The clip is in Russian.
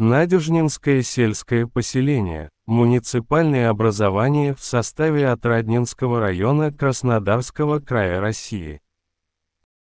Надежнинское сельское поселение, муниципальное образование в составе Отраднинского района Краснодарского края России.